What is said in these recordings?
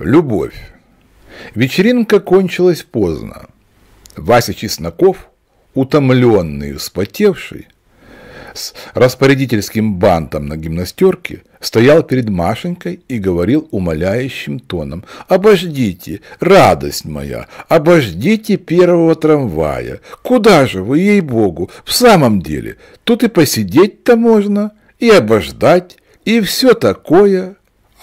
Любовь. Вечеринка кончилась поздно. Вася Чесноков, утомленный и вспотевший, с распорядительским бантом на гимнастерке, стоял перед Машенькой и говорил умоляющим тоном «Обождите, радость моя, обождите первого трамвая. Куда же вы, ей-богу, в самом деле? Тут и посидеть-то можно, и обождать, и все такое».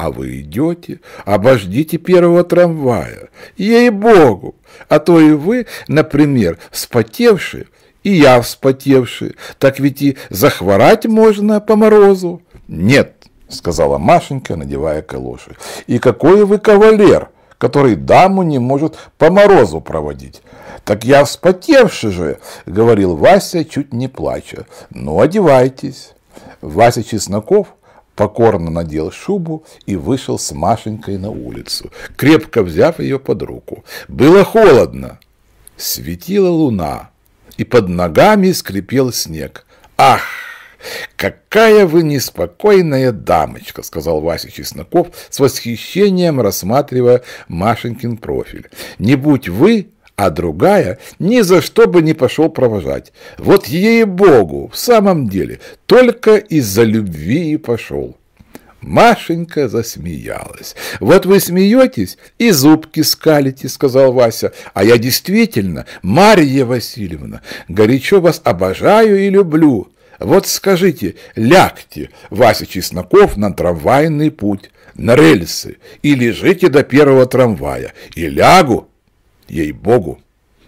А вы идете, обождите первого трамвая. Ей-богу! А то и вы, например, вспотевшие, и я вспотевший, так ведь и захворать можно по морозу. Нет, сказала Машенька, надевая калоши. И какой вы кавалер, который даму не может по морозу проводить. Так я вспотевший же, говорил Вася, чуть не плача. Ну, одевайтесь. Вася Чесноков покорно надел шубу и вышел с Машенькой на улицу, крепко взяв ее под руку. Было холодно. Светила луна, и под ногами скрипел снег. «Ах!» «Какая вы неспокойная дамочка!» — сказал Вася Чесноков с восхищением, рассматривая Машенькин профиль. «Не будь вы, а другая ни за что бы не пошел провожать. Вот ей-богу, в самом деле, только из-за любви и пошел. Машенька засмеялась. «Вот вы смеетесь и зубки скалите», — сказал Вася. «А я действительно, Марья Васильевна, горячо вас обожаю и люблю. Вот скажите, лягте, Вася Чесноков, на трамвайный путь, на рельсы, и лежите до первого трамвая, и лягу, ей-богу».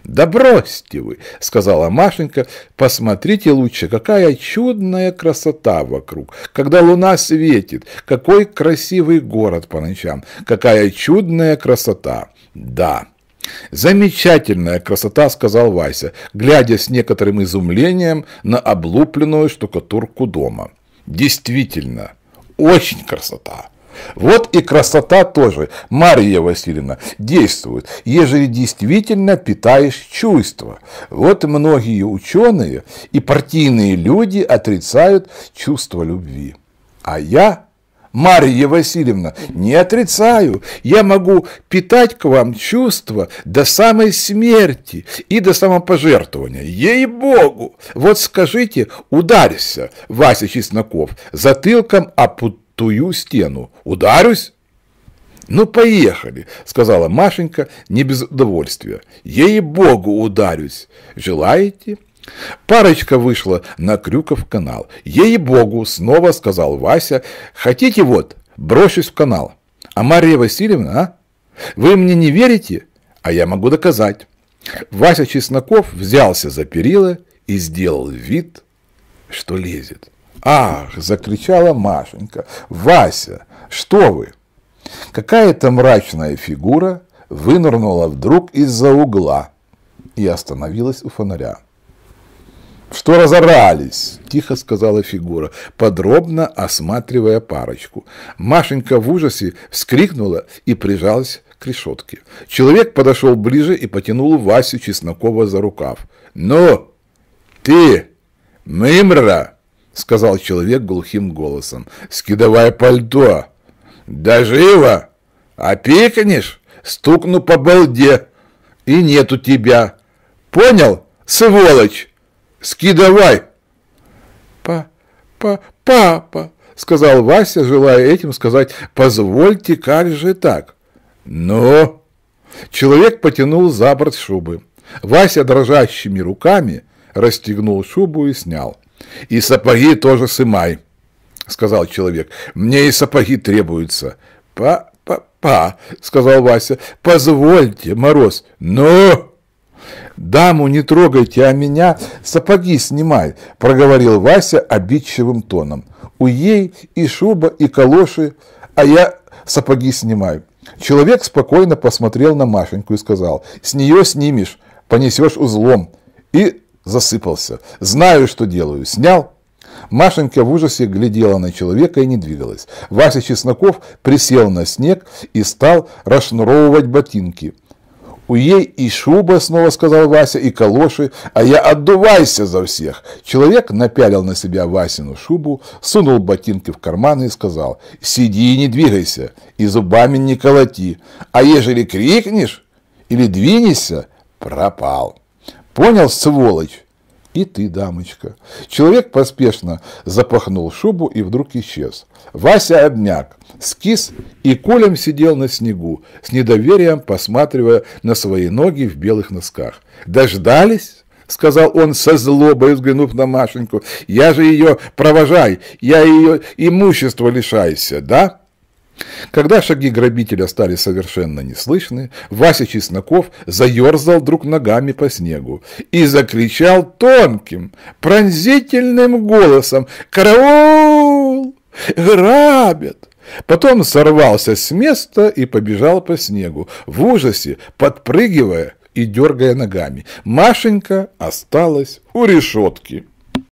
«Да бросьте вы!» — сказала Машенька. «Посмотрите лучше, какая чудная красота вокруг! Когда луна светит, какой красивый город по ночам! Какая чудная красота!» «Да!» «Замечательная красота», — сказал Вася, глядя с некоторым изумлением на облупленную штукатурку дома. «Действительно, очень красота!» Вот и красота тоже, Мария Васильевна, действует, ежели действительно питаешь чувства. Вот многие ученые и партийные люди отрицают чувство любви. А я, Мария Васильевна, не отрицаю. Я могу питать к вам чувства до самой смерти и до самопожертвования. Ей-богу! Вот скажите, ударься, Вася Чесноков, затылком о путу тую стену. Ударюсь? «Ну, поехали», — сказала Машенька не без удовольствия. «Ей-богу ударюсь! Желаете?» Парочка вышла на Крюков канал. «Ей-богу!» — снова сказал Вася. «Хотите вот? Брошусь в канал. А Мария Васильевна, а? Вы мне не верите? А я могу доказать». Вася Чесноков взялся за перила и сделал вид, что лезет. «Ах!» – закричала Машенька. «Вася, что вы?» Какая-то мрачная фигура вынырнула вдруг из-за угла и остановилась у фонаря. «Что разорались?» – тихо сказала фигура, подробно осматривая парочку. Машенька в ужасе вскрикнула и прижалась к решетке. Человек подошел ближе и потянул Васю Чеснокова за рукав. «Ну, ты, Мимра. — сказал человек глухим голосом. «Скидывай пальто! Да живо! Опикнешь, стукну по балде, и нету тебя! Понял, сволочь? Скидывай!» «Па... па... папа!» — сказал Вася, желая этим сказать «позвольте, как же так?» «Ну?» Человек потянул за борт шубы. Вася дрожащими руками расстегнул шубу и снял. И сапоги тоже сымай, сказал человек. Мне и сапоги требуются. Па, па, па, сказал Вася. Позвольте, Мороз. Ну! Даму не трогайте, а меня сапоги снимай, проговорил Вася обидчивым тоном. У ей и шуба, и калоши, а я сапоги снимаю. Человек спокойно посмотрел на Машеньку и сказал, с нее снимешь, понесешь узлом. И засыпался. Знаю, что делаю. Снял. Машенька в ужасе глядела на человека и не двигалась. Вася Чесноков присел на снег и стал расшнуровывать ботинки. У ей и шуба, снова сказал Вася, и калоши, а я отдувайся за всех. Человек напялил на себя Васину шубу, сунул ботинки в карманы и сказал, сиди и не двигайся, и зубами не колоти, а ежели крикнешь или двинешься, пропал. Понял, сволочь? И ты, дамочка. Человек поспешно запахнул шубу и вдруг исчез. Вася обмяк, скис и кулем сидел на снегу, с недоверием посматривая на свои ноги в белых носках. «Дождались?» — сказал он со злобой, взглянув на Машеньку. «Я же ее провожай, я ее имущество лишайся, да?» Когда шаги грабителя стали совершенно неслышны, Вася Чесноков заерзал друг ногами по снегу и закричал тонким, пронзительным голосом «Караул! Грабят!» Потом сорвался с места и побежал по снегу, в ужасе, подпрыгивая и дергая ногами. Машенька осталась у решетки.